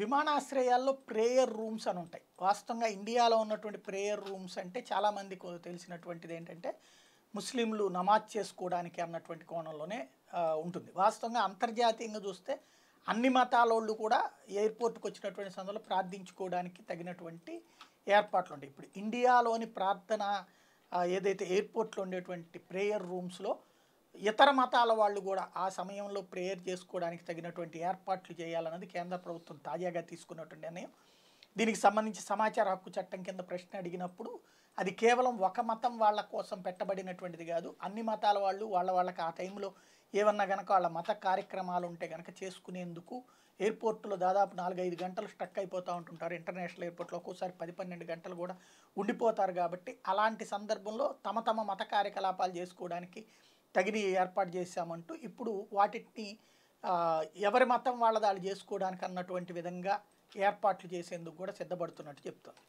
విమానాశ్రయాల్లో prayer rooms అని ఉంటాయి వాస్తవంగా ఇండియాలో ఉన్నటువంటి ప్రేయర్ రూమ్స్ అంటే చాలామందికి తెలిసినటువంటిది ఏంటంటే ముస్లింలు నమాజ్ చేసుకోవడానికి అన్నటువంటి కోణంలోనే ఉంటుంది వాస్తవంగా అంతర్జాతీయంగా చూస్తే అన్ని మతాలోళ్ళు కూడా ఎయిర్పోర్ట్కి వచ్చినటువంటి సందర్భంలో ప్రార్థించుకోవడానికి తగినటువంటి ఏర్పాట్లు ఉంటాయి ఇప్పుడు ఇండియాలోని ప్రార్థన ఏదైతే ఎయిర్పోర్ట్లో ఉండేటువంటి ప్రేయర్ రూమ్స్లో ఇతర మతాల వాళ్ళు కూడా ఆ సమయంలో ప్రేయర్ చేసుకోవడానికి తగినటువంటి ఏర్పాట్లు చేయాలన్నది కేంద్ర ప్రభుత్వం తాజాగా తీసుకున్నటువంటి నిర్ణయం దీనికి సంబంధించి సమాచార హక్కు చట్టం కింద ప్రశ్న అడిగినప్పుడు అది కేవలం ఒక మతం వాళ్ళ కోసం పెట్టబడినటువంటిది కాదు అన్ని మతాల వాళ్ళు వాళ్ళ వాళ్ళకి ఆ టైంలో ఏమన్నా కనుక వాళ్ళ మత కార్యక్రమాలు ఉంటే కనుక చేసుకునేందుకు ఎయిర్పోర్ట్లో దాదాపు నాలుగైదు గంటలు స్టక్ అయిపోతూ ఉంటుంటారు ఇంటర్నేషనల్ ఎయిర్పోర్ట్లో ఒక్కోసారి పది పన్నెండు గంటలు కూడా ఉండిపోతారు కాబట్టి అలాంటి సందర్భంలో తమ తమ మత కార్యకలాపాలు చేసుకోవడానికి తగిన ఏర్పాటు చేశామంటూ ఇప్పుడు వాటిని ఎవరి మతం వాళ్ళ దాళ్ళు చేసుకోవడానికి అన్నటువంటి విధంగా ఏర్పాట్లు చేసేందుకు కూడా సిద్ధపడుతున్నట్టు చెప్తుంది